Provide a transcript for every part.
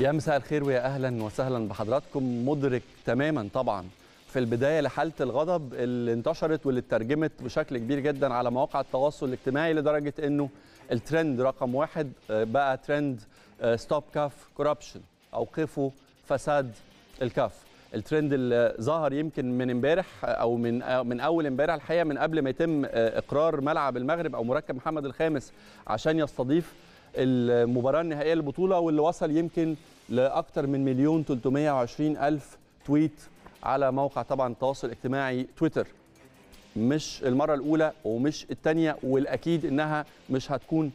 يا مساء الخير ويا اهلا وسهلا بحضراتكم مدرك تماما طبعا في البدايه لحاله الغضب اللي انتشرت واللي اترجمت بشكل كبير جدا على مواقع التواصل الاجتماعي لدرجه انه الترند رقم واحد آه، بقى ترند ستوب كاف كوربشن اوقفوا فساد الكاف الترند اللي ظهر يمكن من امبارح آه، او من آه، من اول امبارح الحقيقه من قبل ما يتم اقرار ملعب المغرب او مركب محمد الخامس عشان يستضيف المباراه النهائيه للبطوله واللي وصل يمكن لاكثر من مليون 320 الف تويت على موقع طبعا التواصل الاجتماعي تويتر مش المره الاولى ومش الثانيه والاكيد انها مش هتكون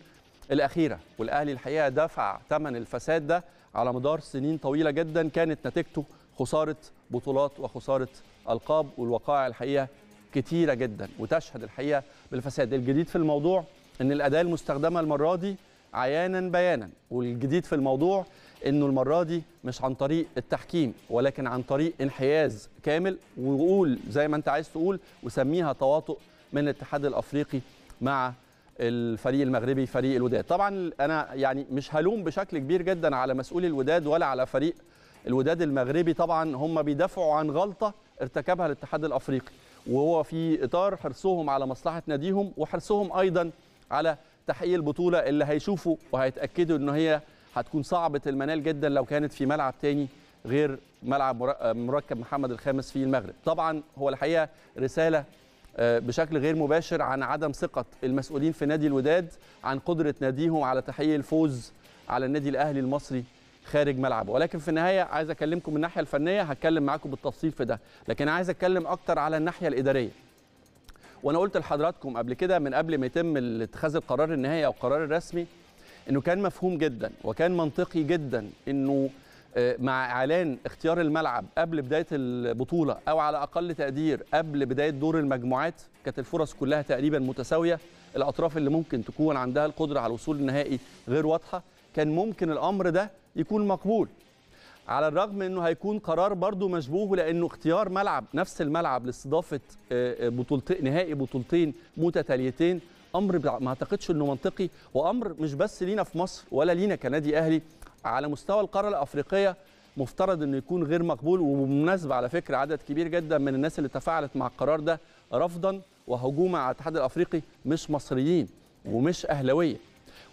الاخيره والاهلي الحقيقه دفع ثمن الفساد ده على مدار سنين طويله جدا كانت نتيجته خساره بطولات وخساره القاب والوقائع الحقيقه كتيره جدا وتشهد الحقيقه بالفساد الجديد في الموضوع ان الاداه المستخدمه المره دي عيانا بيانا والجديد في الموضوع انه المره دي مش عن طريق التحكيم ولكن عن طريق انحياز كامل وقول زي ما انت عايز تقول وسميها تواطؤ من الاتحاد الافريقي مع الفريق المغربي فريق الوداد طبعا انا يعني مش هلوم بشكل كبير جدا على مسؤول الوداد ولا على فريق الوداد المغربي طبعا هم بيدافعوا عن غلطه ارتكبها الاتحاد الافريقي وهو في اطار حرصهم على مصلحه ناديهم وحرصهم ايضا على تحقيق البطوله اللي هيشوفوا وهيتاكدوا ان هي هتكون صعبه المنال جدا لو كانت في ملعب تاني غير ملعب مركب محمد الخامس في المغرب طبعا هو الحقيقه رساله آه، بشكل غير مباشر عن عدم ثقه المسؤولين في نادي الوداد عن قدره ناديهم على تحقيق الفوز على النادي الاهلي المصري خارج ملعبه ولكن في النهايه عايز اكلمكم من الناحيه الفنيه هتكلم معاكم بالتفصيل في ده لكن عايز اتكلم اكتر على الناحيه الاداريه وانا قلت لحضراتكم قبل كده من قبل ما يتم اتخاذ القرار النهائي او القرار الرسمي انه كان مفهوم جدا وكان منطقي جدا انه آه، مع اعلان اختيار الملعب قبل بدايه البطوله او على اقل تقدير قبل بدايه دور المجموعات كانت الفرص كلها تقريبا متساويه الاطراف اللي ممكن تكون عندها القدره على الوصول النهائي غير واضحه كان ممكن الامر ده يكون مقبول على الرغم انه هيكون قرار برضه مشبوه لانه اختيار ملعب نفس الملعب لاستضافه آه، آه، بطولتين نهائي بطولتين متتاليتين امر ما اعتقدش انه منطقي وامر مش بس لينا في مصر ولا لينا كنادي اهلي على مستوى القاره الافريقيه مفترض انه يكون غير مقبول وبالمناسبه على فكره عدد كبير جدا من الناس اللي تفاعلت مع القرار ده رفضا وهجوما على الاتحاد الافريقي مش مصريين ومش اهلاويه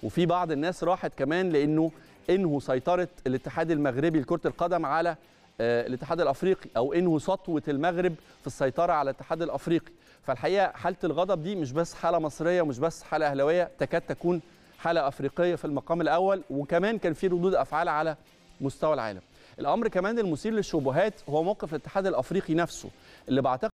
وفي بعض الناس راحت كمان لانه انهوا سيطره الاتحاد المغربي لكره القدم على آه، الاتحاد الافريقي او انهوا سطوه المغرب في السيطره على الاتحاد الافريقي فالحقيقه حاله الغضب دي مش بس حاله مصريه ومش بس حاله اهلاويه تكاد تكون حاله افريقيه في المقام الاول وكمان كان في ردود افعال على مستوى العالم الامر كمان المثير للشبهات هو موقف الاتحاد الافريقي نفسه اللي بعتقد